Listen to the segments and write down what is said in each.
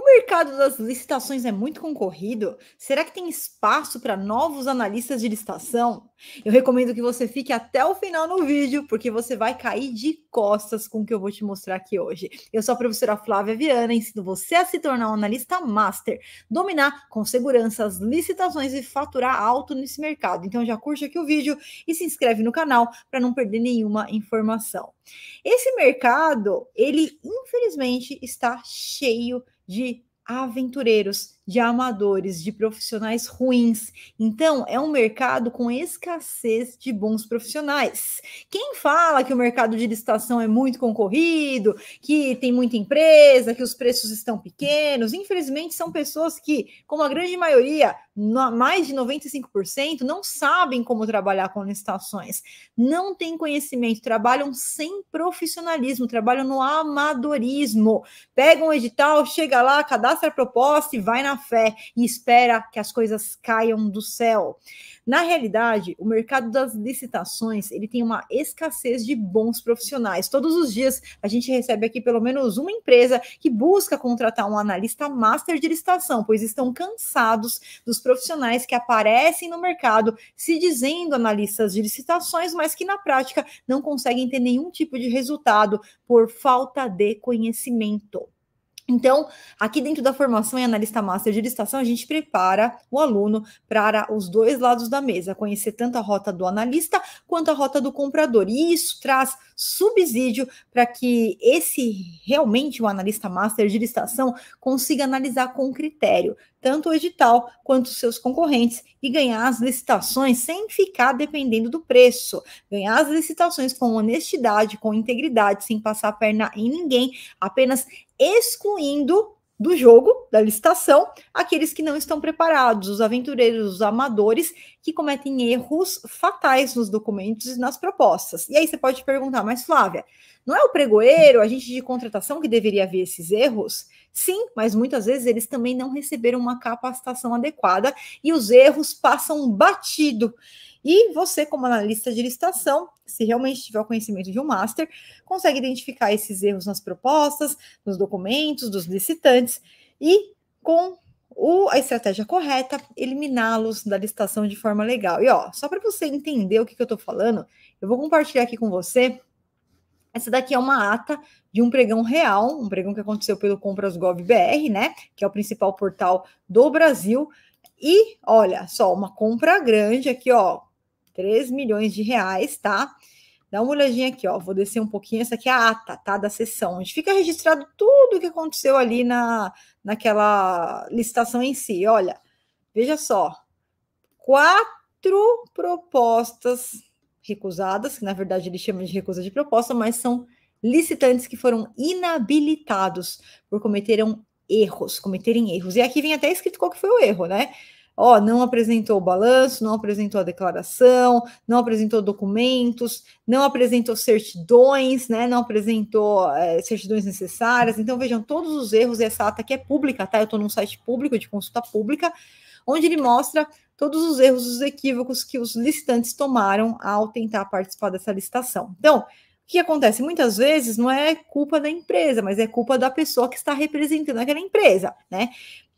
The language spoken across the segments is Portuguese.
O mercado das licitações é muito concorrido? Será que tem espaço para novos analistas de licitação? Eu recomendo que você fique até o final no vídeo, porque você vai cair de costas com o que eu vou te mostrar aqui hoje. Eu sou a professora Flávia Viana, ensino você a se tornar um analista master, dominar com segurança as licitações e faturar alto nesse mercado. Então já curte aqui o vídeo e se inscreve no canal para não perder nenhuma informação. Esse mercado, ele infelizmente está cheio de de aventureiros de amadores, de profissionais ruins. Então, é um mercado com escassez de bons profissionais. Quem fala que o mercado de licitação é muito concorrido, que tem muita empresa, que os preços estão pequenos, infelizmente são pessoas que, como a grande maioria, mais de 95%, não sabem como trabalhar com licitações, não têm conhecimento, trabalham sem profissionalismo, trabalham no amadorismo. Pegam um o edital, chega lá, cadastra a proposta e vai na fé e espera que as coisas caiam do céu. Na realidade, o mercado das licitações ele tem uma escassez de bons profissionais. Todos os dias a gente recebe aqui pelo menos uma empresa que busca contratar um analista master de licitação, pois estão cansados dos profissionais que aparecem no mercado se dizendo analistas de licitações, mas que na prática não conseguem ter nenhum tipo de resultado por falta de conhecimento. Então, aqui dentro da formação em analista master de licitação, a gente prepara o aluno para os dois lados da mesa, conhecer tanto a rota do analista quanto a rota do comprador. E isso traz subsídio para que esse realmente o analista master de licitação consiga analisar com critério tanto o edital quanto seus concorrentes e ganhar as licitações sem ficar dependendo do preço. Ganhar as licitações com honestidade, com integridade, sem passar a perna em ninguém, apenas excluindo do jogo, da licitação, aqueles que não estão preparados, os aventureiros, os amadores, que cometem erros fatais nos documentos e nas propostas. E aí você pode perguntar, mas Flávia, não é o pregoeiro, a gente de contratação que deveria ver esses erros? Sim, mas muitas vezes eles também não receberam uma capacitação adequada e os erros passam batido. E você, como analista de licitação, se realmente tiver o conhecimento de um master, consegue identificar esses erros nas propostas, nos documentos dos licitantes e com o, a estratégia correta, eliminá-los da licitação de forma legal. E ó, só para você entender o que, que eu estou falando, eu vou compartilhar aqui com você. Essa daqui é uma ata de um pregão real, um pregão que aconteceu pelo Compras.gov.br, né? Que é o principal portal do Brasil. E olha só, uma compra grande aqui, ó, 3 milhões de reais, tá? Dá uma olhadinha aqui, ó. Vou descer um pouquinho. Essa aqui é a ata, tá? Da sessão, onde fica registrado tudo o que aconteceu ali na, naquela licitação em si. Olha, veja só. Quatro propostas recusadas, que na verdade ele chama de recusa de proposta, mas são licitantes que foram inabilitados por cometeram erros, cometerem erros. E aqui vem até escrito qual que foi o erro, né? ó, não apresentou o balanço, não apresentou a declaração, não apresentou documentos, não apresentou certidões, né, não apresentou é, certidões necessárias. Então, vejam, todos os erros, essa ata aqui é pública, tá? Eu estou num site público, de consulta pública, onde ele mostra todos os erros, os equívocos que os licitantes tomaram ao tentar participar dessa licitação. Então, o que acontece? Muitas vezes não é culpa da empresa, mas é culpa da pessoa que está representando aquela empresa, né?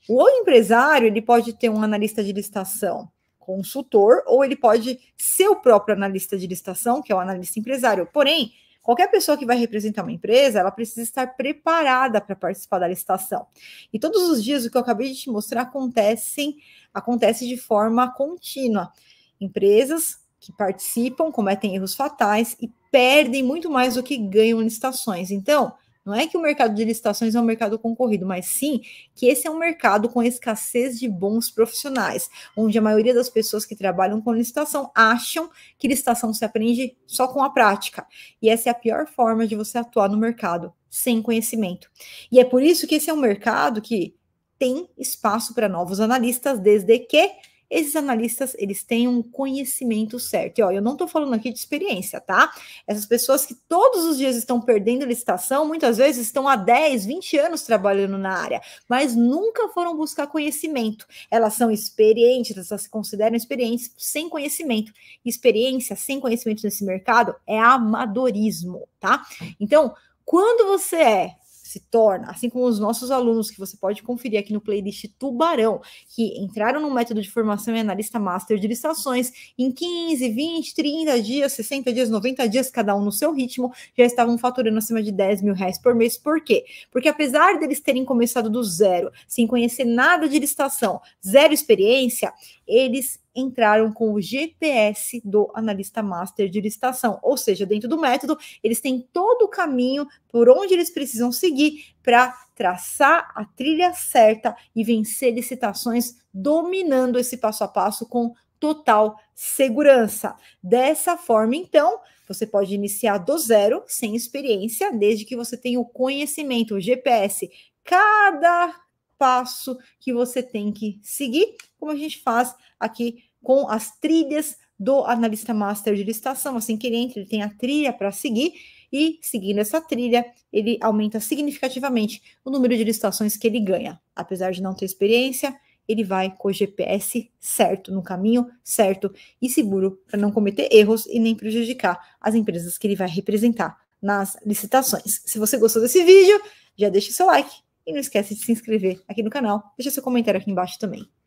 O empresário ele pode ter um analista de licitação consultor ou ele pode ser o próprio analista de licitação, que é o analista empresário. Porém, Qualquer pessoa que vai representar uma empresa, ela precisa estar preparada para participar da licitação. E todos os dias o que eu acabei de te mostrar acontece, acontece de forma contínua. Empresas que participam cometem erros fatais e perdem muito mais do que ganham licitações. Então, não é que o mercado de licitações é um mercado concorrido, mas sim que esse é um mercado com escassez de bons profissionais, onde a maioria das pessoas que trabalham com licitação acham que licitação se aprende só com a prática. E essa é a pior forma de você atuar no mercado sem conhecimento. E é por isso que esse é um mercado que tem espaço para novos analistas, desde que esses analistas, eles têm um conhecimento certo. E, ó, eu não estou falando aqui de experiência, tá? Essas pessoas que todos os dias estão perdendo licitação, muitas vezes estão há 10, 20 anos trabalhando na área, mas nunca foram buscar conhecimento. Elas são experientes, elas se consideram experientes sem conhecimento. Experiência sem conhecimento nesse mercado é amadorismo, tá? Então, quando você é se torna, assim como os nossos alunos, que você pode conferir aqui no playlist Tubarão, que entraram no método de formação e analista master de licitações em 15, 20, 30 dias, 60 dias, 90 dias, cada um no seu ritmo, já estavam faturando acima de 10 mil reais por mês. Por quê? Porque apesar deles terem começado do zero, sem conhecer nada de licitação, zero experiência, eles entraram com o GPS do analista master de licitação, ou seja, dentro do método, eles têm todo o caminho por onde eles precisam seguir para traçar a trilha certa e vencer licitações, dominando esse passo a passo com total segurança. Dessa forma, então, você pode iniciar do zero, sem experiência, desde que você tenha o conhecimento, o GPS, cada passo que você tem que seguir, como a gente faz aqui com as trilhas do analista master de licitação. Assim que ele entra, ele tem a trilha para seguir e, seguindo essa trilha, ele aumenta significativamente o número de licitações que ele ganha. Apesar de não ter experiência, ele vai com o GPS certo, no caminho certo e seguro para não cometer erros e nem prejudicar as empresas que ele vai representar nas licitações. Se você gostou desse vídeo, já deixa seu like e não esquece de se inscrever aqui no canal. Deixa seu comentário aqui embaixo também.